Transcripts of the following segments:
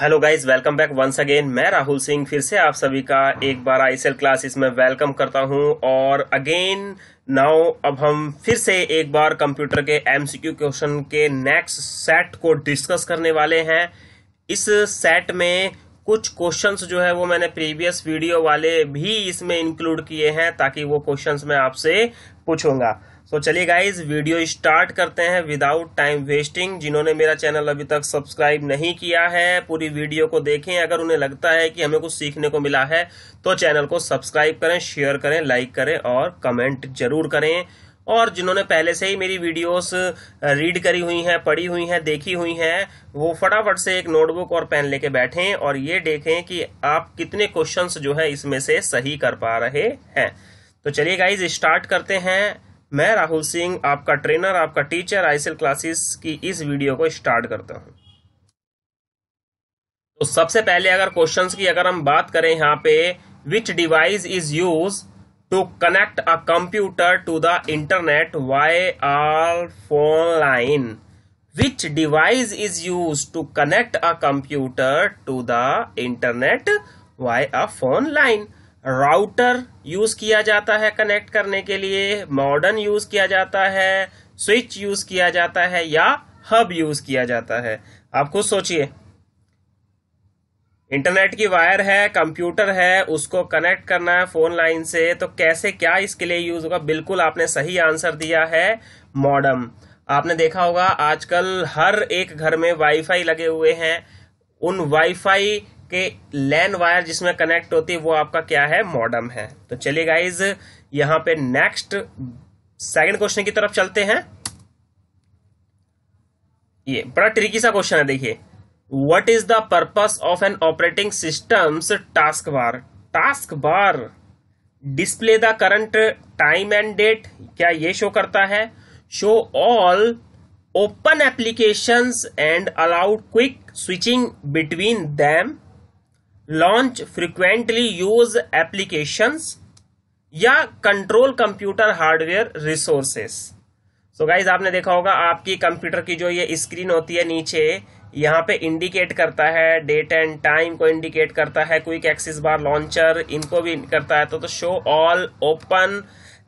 Hello guys welcome back once again मैं राहुल सिंह फिर से आप सभी का एक बार आईसीएल क्लासेस में वेलकम करता हूं और अगेन नाउ अब हम फिर से एक बार कंप्यूटर के एमसीक्यू क्वेश्चन के नेक्स्ट सेट को डिस्कस करने वाले हैं इस सेट में कुछ क्वेश्चंस जो है वो मैंने प्रीवियस वीडियो वाले भी इसमें इंक्लूड किए हैं ताकि वो क्वेश्चन मैं आपसे पूछूंगा तो चलिए गाइज वीडियो स्टार्ट करते हैं विदाउट टाइम वेस्टिंग जिन्होंने मेरा चैनल अभी तक सब्सक्राइब नहीं किया है पूरी वीडियो को देखें अगर उन्हें लगता है कि हमें कुछ सीखने को मिला है तो चैनल को सब्सक्राइब करें शेयर करें लाइक करें और कमेंट जरूर करें और जिन्होंने पहले से ही मेरी वीडियोस रीड करी हुई हैं पढ़ी हुई हैं देखी हुई हैं वो फटाफट से एक नोटबुक और पेन लेके बैठें और ये देखें कि आप कितने क्वेश्चंस जो है इसमें से सही कर पा रहे हैं तो चलिए गाइज स्टार्ट करते हैं मैं राहुल सिंह आपका ट्रेनर आपका टीचर आईसीएल क्लासेस की इस वीडियो को स्टार्ट करता हूं तो सबसे पहले अगर क्वेश्चंस की अगर हम बात करें यहां पे which device is use to connect a computer to the internet via phone line which device is use to connect a computer to the internet via a phone line router use किया जाता है connect करने के लिए modern use किया जाता है switch use किया जाता है या हब यूज किया जाता है आप खुद सोचिए इंटरनेट की वायर है कंप्यूटर है उसको कनेक्ट करना है फोन लाइन से तो कैसे क्या इसके लिए यूज होगा बिल्कुल आपने सही आंसर दिया है मॉडम आपने देखा होगा आजकल हर एक घर में वाईफाई लगे हुए हैं उन वाईफाई के लैन वायर जिसमें कनेक्ट होती है वो आपका क्या है मॉडम है तो चलिए गाइज यहां पे नेक्स्ट सेकंड क्वेश्चन की तरफ चलते हैं ये बड़ा ट्रिकी सा क्वेश्चन है देखिए what is the purpose of an operating systems task bar task bar display the current time and date क्या ये शो करता है show all open applications and allowed quick switching between them launch frequently use applications या control computer hardware resources so guys आपने देखा होगा आपकी computer की जो ये स्क्रीन होती है नीचे यहाँ पे इंडिकेट करता है डेट एंड टाइम को इंडिकेट करता है क्विक एक्सिस बार लॉन्चर इनको भी करता है तो, तो show all open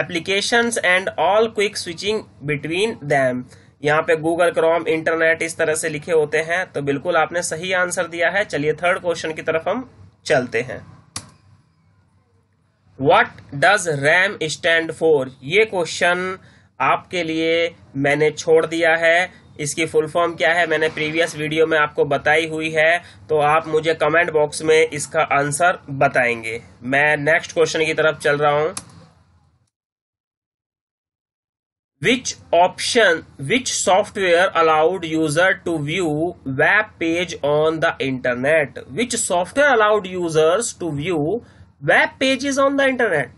applications and all quick switching between them यहाँ पे गूगल क्रोम इंटरनेट इस तरह से लिखे होते हैं तो बिल्कुल आपने सही आंसर दिया है चलिए थर्ड क्वेश्चन की तरफ हम चलते हैं what does RAM stand for ये क्वेश्चन आपके लिए मैंने छोड़ दिया है इसकी फुल फॉर्म क्या है मैंने प्रीवियस वीडियो में आपको बताई हुई है तो आप मुझे कमेंट बॉक्स में इसका आंसर बताएंगे मैं नेक्स्ट क्वेश्चन की तरफ चल रहा हूं which option which software allowed user to view web page on the internet which software allowed users to view web pages on the internet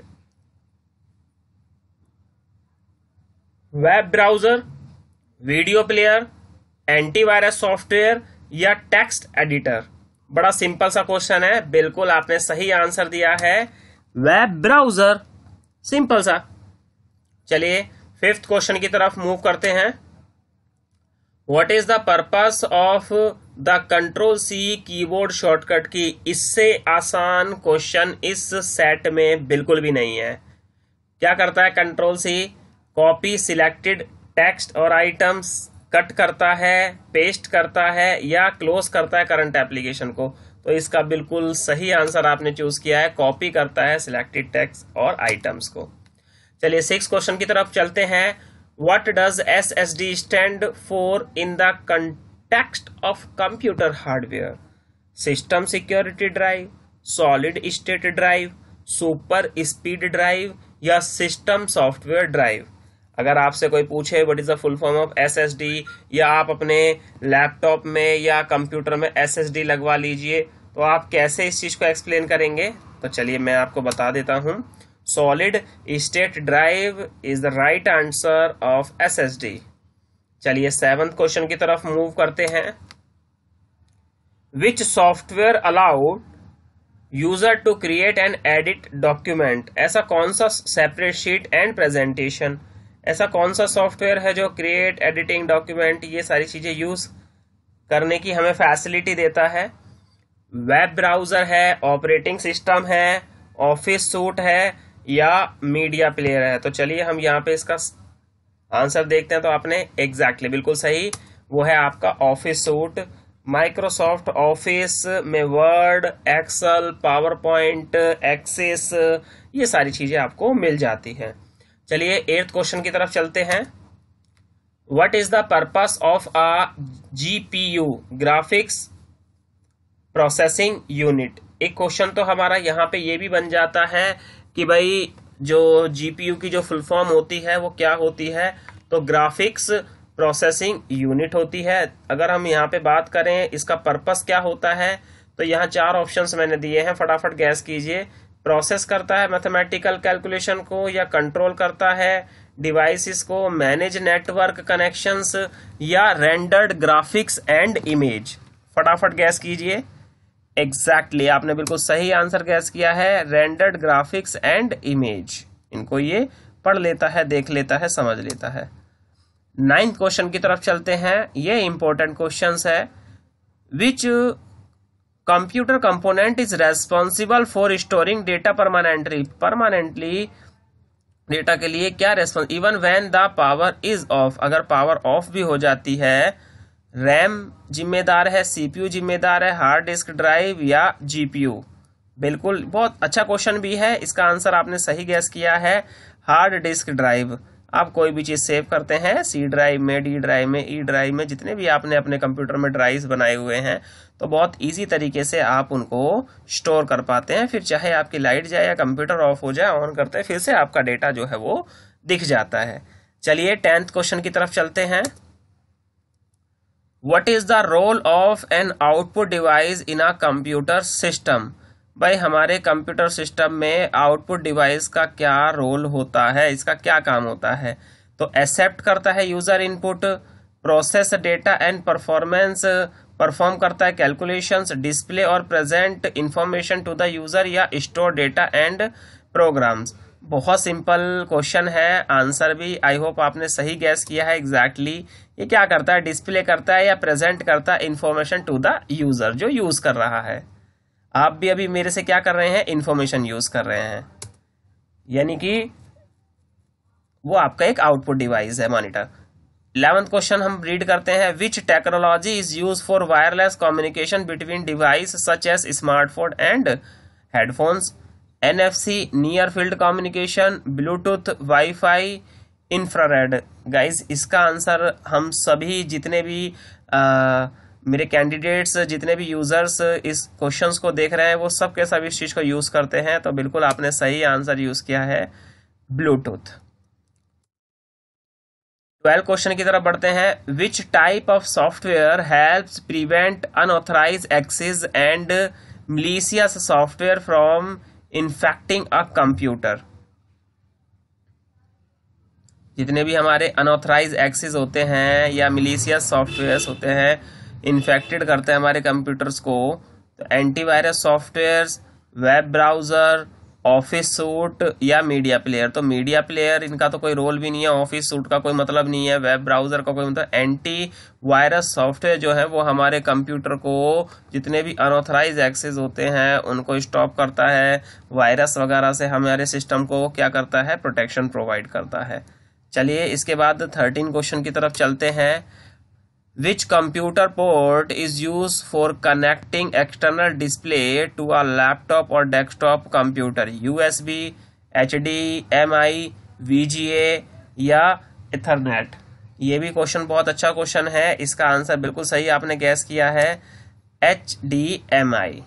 web browser video player antivirus software या text editor बड़ा simple सा question है बिल्कुल आपने सही answer दिया है web browser simple सा चलिए फिफ्थ क्वेश्चन की तरफ मूव करते हैं what is the purpose of the control C keyboard shortcut की इससे आसान क्वेश्चन इस सेट में बिल्कुल भी नहीं है क्या करता है control C copy selected text और आइटम्स कट करता है पेस्ट करता है या क्लोज करता है करंट एप्लीकेशन को तो इसका बिल्कुल सही आंसर आपने चूज किया है कॉपी करता है सिलेक्टेड टेक्स्ट और आइटम्स को चलिए सिक्स क्वेश्चन की तरफ चलते हैं what does S S D stand for in the context of computer hardware system security drive solid state drive super speed drive या सिस्टम सॉफ्टवेयर ड्राइव अगर आपसे कोई पूछे what is the full form of D या आप अपने laptop में या कंप्यूटर में एस एस डी लगवा लीजिए तो आप कैसे इस चीज़ को एक्सप्लेन करेंगे तो चलिए मैं आपको बता देता हूँ solid state drive is the right answer of SSD चलिए सेवंथ क्वेश्चन की तरफ मूव करते हैं which software allowed user to create and edit document ऐसा कौन सा सेपरेट शीट एंड प्रेजेंटेशन ऐसा कौन सा सॉफ्टवेयर है जो क्रिएट एडिटिंग डॉक्यूमेंट ये सारी चीज़ें यूज़ करने की हमें फैसिलिटी देता है वेब ब्राउज़र है ऑपरेटिंग सिस्टम है ऑफिस सूट है या मीडिया प्लेयर है तो चलिए हम यहाँ पे इसका आंसर देखते हैं तो आपने एग्जैक्टली exactly, बिल्कुल सही वो है आपका ऑफिस सूट माइक्रोसॉफ्ट ऑफिस में Word Excel PowerPoint Access ये सारी चीज़ें आपको मिल जाती हैं चलिए एट्थ क्वेश्चन की तरफ चलते हैं what is the purpose of a G P U graphics processing unit एक क्वेश्चन तो हमारा यहाँ पे ये भी बन जाता है कि भाई जो जीपीयू की जो फुल फॉर्म होती है वो क्या होती है तो ग्राफिक्स प्रोसेसिंग यूनिट होती है अगर हम यहाँ पे बात करें इसका पर्पस क्या होता है तो यहाँ चार ऑप्शंस मैंने दिए हैं फटाफट गैस कीजिए प्रोसेस करता है मैथमेटिकल कैलकुलेशन को या कंट्रोल करता है डिवाइसेस को मैनेज नेटवर्क कनेक्शंस या रेंडर्ड ग्राफिक्स एंड इमेज फटाफट गैस कीजिए एग्जैक्टली exactly, आपने बिल्कुल सही आंसर गैस किया है रेंडर्ड ग्राफिक्स एंड इमेज इनको ये पढ़ लेता है देख लेता है समझ लेता है नाइन्थ क्वेश्चन की तरफ चलते हैं ये इंपॉर्टेंट क्वेश्चन है which computer component is responsible for storing data permanently permanently data के लिए क्या response even when the power is off अगर पावर ऑफ भी हो जाती है रैम जिम्मेदार है सीपीयू जिम्मेदार है हार्ड डिस्क ड्राइव या जीपीयू बिल्कुल बहुत अच्छा क्वेश्चन भी है इसका आंसर आपने सही गैस किया है हार्ड डिस्क ड्राइव आप कोई भी चीज़ सेव करते हैं सी ड्राइव में डी ड्राइव में ई e ड्राइव में जितने भी आपने अपने कंप्यूटर में ड्राइव्स बनाए हुए हैं तो बहुत इजी तरीके से आप उनको स्टोर कर पाते हैं फिर चाहे आपकी लाइट जाए या कंप्यूटर ऑफ हो जाए ऑन करते हैं फिर से आपका डेटा जो है वो दिख जाता है चलिए टेंथ क्वेश्चन की तरफ चलते हैं what is the role of an output device in a computer system भाई हमारे कंप्यूटर सिस्टम में आउटपुट डिवाइस का क्या रोल होता है इसका क्या काम होता है तो एक्सेप्ट करता है user input process data and performance perform करता है कैलकुलेशंस डिस्प्ले और present information to the user या स्टोर डेटा एंड प्रोग्राम्स बहुत सिंपल क्वेश्चन है आंसर भी आई होप आपने सही गैस किया है एग्जैक्टली exactly. ये क्या करता है डिस्प्ले करता है या प्रेजेंट करता है इन्फॉर्मेशन टू द यूज़र जो यूज़ कर रहा है आप भी अभी मेरे से क्या कर रहे हैं इन्फॉर्मेशन यूज़ कर रहे हैं यानी कि वो आपका एक आउटपुट डिवाइस है मॉनिटर इलेवंथ क्वेश्चन हम रीड करते हैं which technology is use for wireless communication between device such as smartphone and headphones NFC near field communication Bluetooth wifi infrared guys इसका आंसर हम सभी जितने भी आ, मेरे कैंडिडेट्स जितने भी यूज़र्स इस क्वेश्चंस को देख रहे हैं वो सब के सब इस चीज़ को यूज़ करते हैं तो बिल्कुल आपने सही आंसर यूज़ किया है ब्लूटूथ ट्वेल्व क्वेश्चन की तरफ बढ़ते हैं which type of software helps prevent unauthorized access and malicious software from infecting a computer जितने भी हमारे अनऑथराइज एक्सेस होते हैं या मिलीशियस सॉफ्टवेयर्स होते हैं इन्फेक्टेड करते हैं हमारे कंप्यूटर्स को तो antivirus softwares web browser office suite या मीडिया प्लेयर तो मीडिया प्लेयर इनका तो कोई रोल भी नहीं है ऑफिस सूट का कोई मतलब नहीं है वेब ब्राउजर का कोई मतलब एंटी वायरस सॉफ्टवेयर जो है वो हमारे कंप्यूटर को जितने भी अनऑथराइज एक्सेस होते हैं उनको स्टॉप करता है वायरस वगैरह से हमारे सिस्टम को क्या करता है प्रोटेक्शन प्रोवाइड करता है चलिए इसके बाद थर्टीन क्वेश्चन की तरफ चलते हैं Which computer port is used for connecting external display to a laptop or desktop computer? USB, HDMI, VGA या इथरनेट ये भी क्वेश्चन बहुत अच्छा क्वेश्चन है इसका आंसर बिल्कुल सही आपने गैस किया है H D M I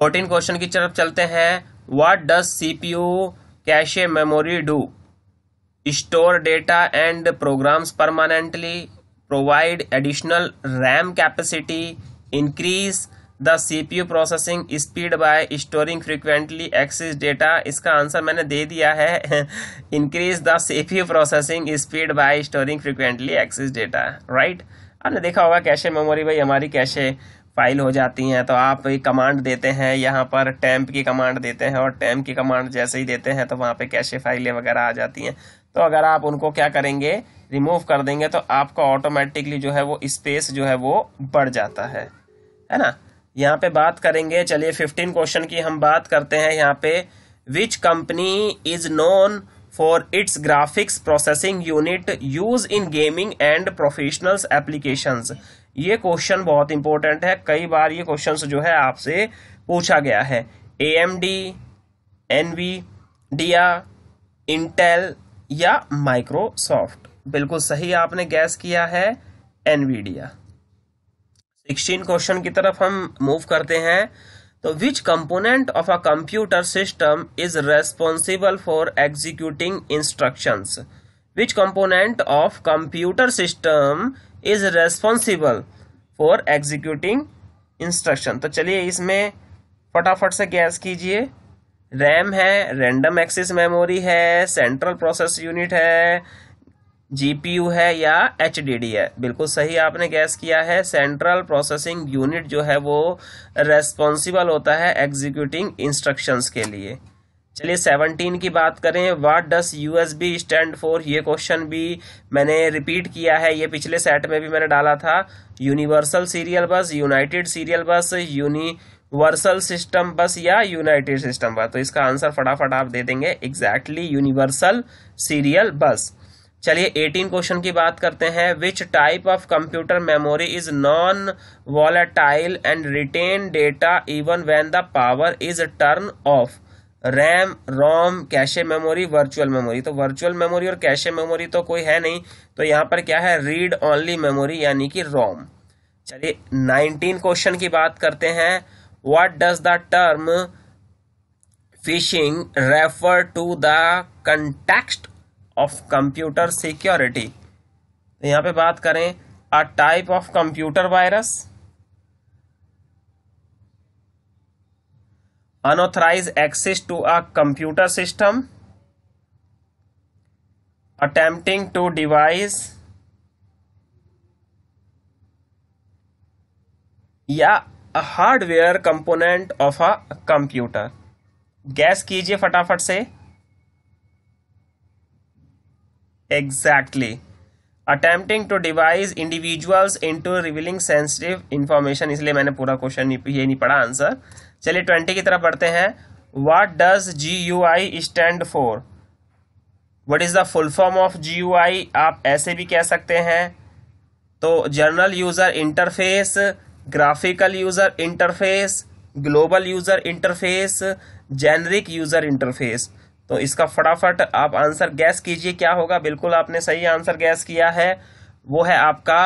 fourteen question की तरफ चलते हैं what does CPU cache memory do store data and programs permanently provide additional RAM capacity increase the C P U processing speed by storing frequently access data इसका answer मैंने दे दिया है increase the C P U processing speed by storing frequently access data right आपने देखा होगा cache memory भाई हमारी कैशे फाइल हो जाती हैं तो आप एक कमांड देते हैं यहाँ पर टैम्प की कमांड देते हैं और टैम्प की कमांड जैसे ही देते हैं तो वहाँ पे कैशे फाइलें वगैरह आ जाती हैं तो अगर आप उनको क्या करेंगे रिमूव कर देंगे तो आपका ऑटोमेटिकली जो है वो स्पेस जो है वो बढ़ जाता है है ना यहाँ पे बात करेंगे चलिए फिफ्टीन क्वेश्चन की हम बात करते हैं यहाँ पे which company is known for its graphics processing unit use in gaming and professionals application ये क्वेश्चन बहुत इंपॉर्टेंट है कई बार ये क्वेश्चन जो है आपसे पूछा गया है A M D Nvidia Intel या माइक्रोसॉफ्ट बिल्कुल सही आपने गैस किया है एनवीडिया सिक्सटीन क्वेश्चन की तरफ हम मूव करते हैं तो which component of a computer system is responsible for executing instruction which component of computer system is responsible for executing instruction तो चलिए इसमें फटाफट से गैस कीजिए रैम है रैंडम एक्सेस मेमोरी है सेंट्रल प्रोसेस यूनिट है जीपीयू है या एच है बिल्कुल सही आपने गैस किया है सेंट्रल प्रोसेसिंग यूनिट जो है वो रेस्पॉन्सिबल होता है एग्जीक्यूटिंग इंस्ट्रक्शंस के लिए चलिए सेवनटीन की बात करें what does U S B stand for ये क्वेश्चन भी मैंने रिपीट किया है ये पिछले सेट में भी मैंने डाला था universal serial bus united serial bus universal system bus या यूनाइटेड सिस्टम बस तो इसका आंसर फटाफट आप दे देंगे एग्जैक्टली यूनिवर्सल सीरियल बस चलिए 18 क्वेश्चन की बात करते हैं which type of computer memory is non volatile and retain data even when the power is turn off RAM ROM cache memory virtual memory तो वर्चुअल मेमोरी और कैशे मेमोरी तो कोई है नहीं तो यहाँ पर क्या है रीड ऑनली मेमोरी यानी कि रोम चलिए 19 क्वेश्चन की बात करते हैं what does the term phishing refer to the context of computer security तो यहाँ पे बात करें a type of computer virus unauthorized access to a computer system attempting to devise या a hardware component of a computer guess कीजिए फटाफट से exactly attempting to devise individuals into revealing sensitive information इसलिए मैंने पूरा क्वेश्चन ये नहीं पढ़ा आंसर चलिए ट्वेंटी की तरफ बढ़ते हैं what does G U I stand for what is the full form of G U I आप ऐसे भी कह सकते हैं तो general user interface graphical user interface global user interface generic user interface तो इसका फटाफट आप आंसर गैस कीजिए क्या होगा बिल्कुल आपने सही आंसर गैस किया है वो है आपका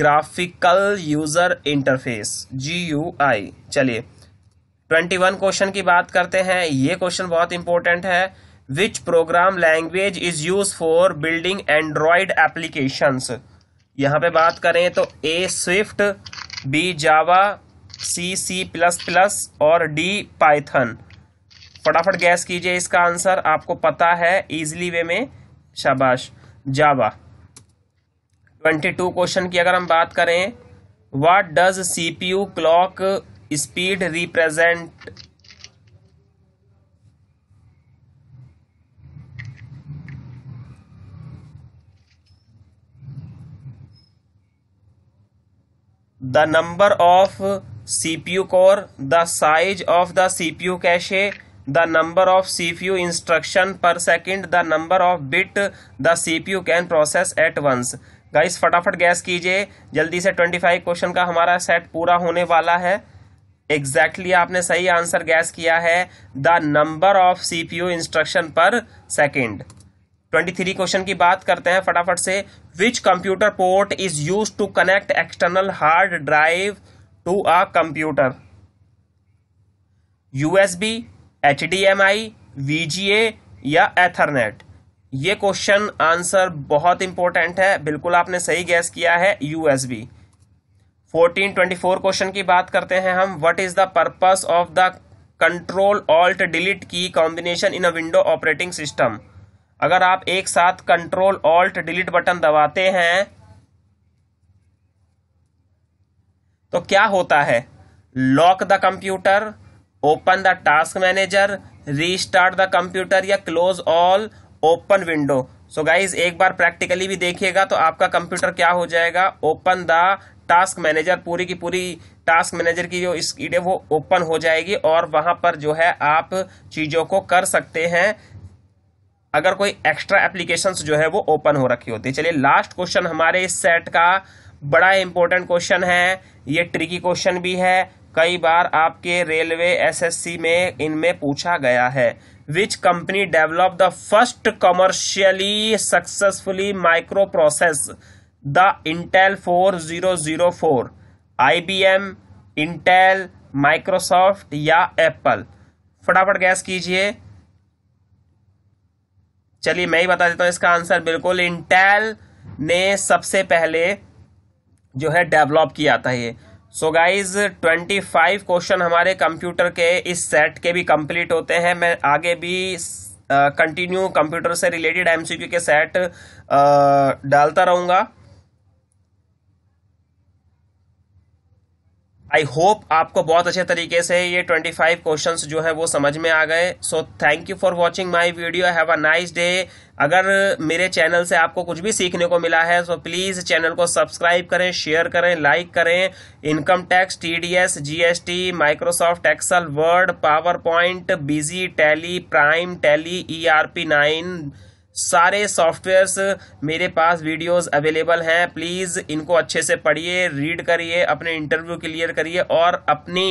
graphical user interface G U I चलिए ट्वेंटी वन क्वेश्चन की बात करते हैं ये क्वेश्चन बहुत इंपॉर्टेंट है which program language is use for building Android applications यहाँ पे बात करें तो A Swift B Java C C plus plus और डी पाइथन फटाफट गैस कीजिए इसका आंसर आपको पता है इजिली वे में शाबाश जावा ट्वेंटी टू क्वेश्चन की अगर हम बात करें what does C P U clock speed represent the number of C P U core the size of the C P U cache the number of C P U instruction per second the number of bit the C P U can process at once guys फटाफट guess कीजिए जल्दी से twenty five question का हमारा set पूरा होने वाला है एग्जैक्टली exactly आपने सही आंसर गैस किया है the number of C P U instruction per second twenty three question की बात करते हैं फटाफट से which computer port is use to connect external hard drive to a computer USB H D M I VGA या ethernet ये question answer बहुत important है बिल्कुल आपने सही गैस किया है यूएसबी 1424 क्वेश्चन की बात करते हैं हम what is the purpose of the control alt delete key combination in a window operating system अगर आप एक साथ कंट्रोल ऑल्ट डिलीट बटन दबाते हैं तो क्या होता है lock the computer open the task manager restart the computer या close all open window so guys एक बार प्रैक्टिकली भी देखिएगा तो आपका कंप्यूटर क्या हो जाएगा ओपन द टास्क मैनेजर पूरी की पूरी टास्क मैनेजर की जो स्कीड है वो ओपन हो जाएगी और वहां पर जो है आप चीजों को कर सकते हैं अगर कोई एक्स्ट्रा एप्लीकेशन जो है वो ओपन हो रखी होती है चलिए लास्ट क्वेश्चन हमारे इस सेट का बड़ा इंपॉर्टेंट क्वेश्चन है ये ट्रिकी क्वेश्चन भी है कई बार आपके रेलवे एसएससी में इनमें पूछा गया है which company develop the first commercially successfully microprocessor the Intel four zero zero four I B M Intel Microsoft या एप्पल फटाफट गैस कीजिए चलिए मैं ही बता देता हूँ इसका आंसर बिल्कुल इंटेल ने सबसे पहले जो है डेवलप किया था ये सो गाइज 25 क्वेश्चन हमारे कंप्यूटर के इस सेट के भी कंप्लीट होते हैं मैं आगे भी कंटिन्यू uh, कंप्यूटर से रिलेटेड एमसीक्यू के सेट uh, डालता रहूँगा आई होप आपको बहुत अच्छे तरीके से ये 25 क्वेश्चंस जो है वो समझ में आ गए so thank you for watching my video have a nice day अगर मेरे चैनल से आपको कुछ भी सीखने को मिला है सो प्लीज़ चैनल को सब्सक्राइब करें शेयर करें लाइक करें income tax TDS GST Microsoft Excel Word PowerPoint Busy Tally Prime Tally E R P nine सारे सॉफ्टवेयर्स मेरे पास वीडियोस अवेलेबल हैं प्लीज़ इनको अच्छे से पढ़िए रीड करिए अपने इंटरव्यू क्लियर करिए और अपनी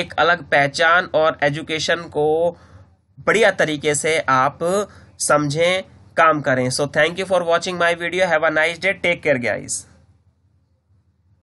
एक अलग पहचान और एजुकेशन को बढ़िया तरीके से आप समझें काम करें so thank you for watching my video have a nice day take care guys